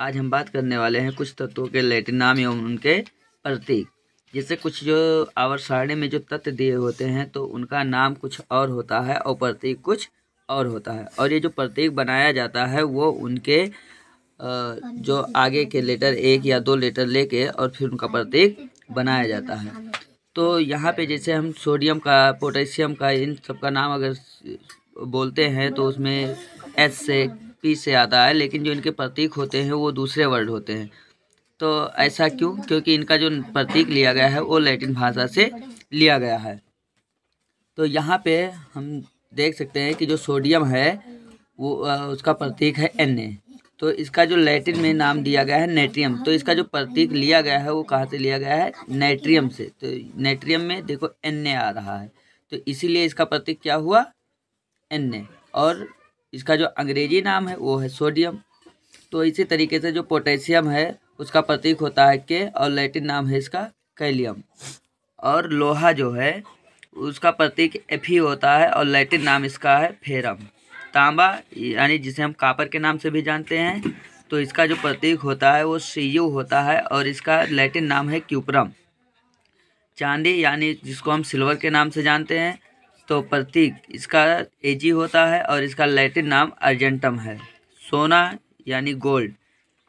आज हम बात करने वाले हैं कुछ तत्वों के लैटिन नाम एवं उनके प्रतीक जैसे कुछ जो आवर सारणी में जो तत्व दिए होते हैं तो उनका नाम कुछ और होता है और प्रतीक कुछ और होता है और ये जो प्रतीक बनाया जाता है वो उनके जो आगे के लेटर एक या दो लेटर लेके और फिर उनका प्रतीक बनाया जाता है तो यहाँ पे जैसे हम सोडियम का पोटेशियम का इन सब का नाम अगर बोलते हैं तो उसमें एस से पी से आता है लेकिन जो इनके प्रतीक होते हैं वो दूसरे वर्ड होते हैं तो ऐसा क्यों क्योंकि इनका जो प्रतीक लिया गया है वो लैटिन भाषा से लिया गया है तो यहाँ पे हम देख सकते हैं कि जो सोडियम है वो उसका प्रतीक है एन तो इसका जो लैटिन में नाम दिया गया है नेट्रियम तो इसका जो प्रतीक लिया गया है वो कहाँ से लिया गया है नेट्रियम से तो नेट्रियम में देखो एन आ रहा है तो इसीलिए इसका प्रतीक क्या हुआ एन और इसका जो अंग्रेजी नाम है वो है सोडियम तो इसी तरीके से जो पोटेशियम है उसका प्रतीक होता है के और लैटिन नाम है इसका कैलियम और लोहा जो है उसका प्रतीक एफ होता है और लैटिन नाम इसका है फेरम तांबा यानी जिसे हम कापर के नाम से भी जानते हैं तो इसका जो प्रतीक होता है वो सी होता है और इसका लैटिन नाम है क्यूपरम चांदी यानी जिसको हम सिल्वर के नाम से जानते हैं तो प्रतीक इसका एजी होता है और इसका लैटिन नाम अर्जेंटम है सोना यानी गोल्ड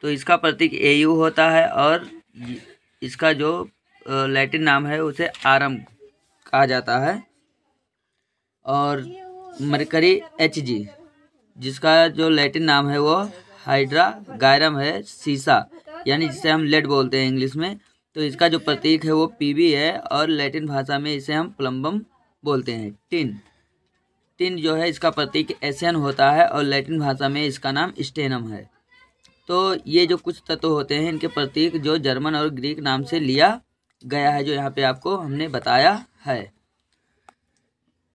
तो इसका प्रतीक ए होता है और इसका जो लैटिन नाम है उसे आरम कहा जाता है और मरकरी एच जी जिसका जो लैटिन नाम है वो हाइड्रा गायरम है सीसा यानी जिसे हम लेड बोलते हैं इंग्लिश में तो इसका जो प्रतीक है वो पी है और लैटिन भाषा में इसे हम प्लम्बम बोलते हैं टिन टिन जो है इसका प्रतीक एशियन होता है और लैटिन भाषा में इसका नाम स्टेनम है तो ये जो कुछ तत्व होते हैं इनके प्रतीक जो जर्मन और ग्रीक नाम से लिया गया है जो यहाँ पे आपको हमने बताया है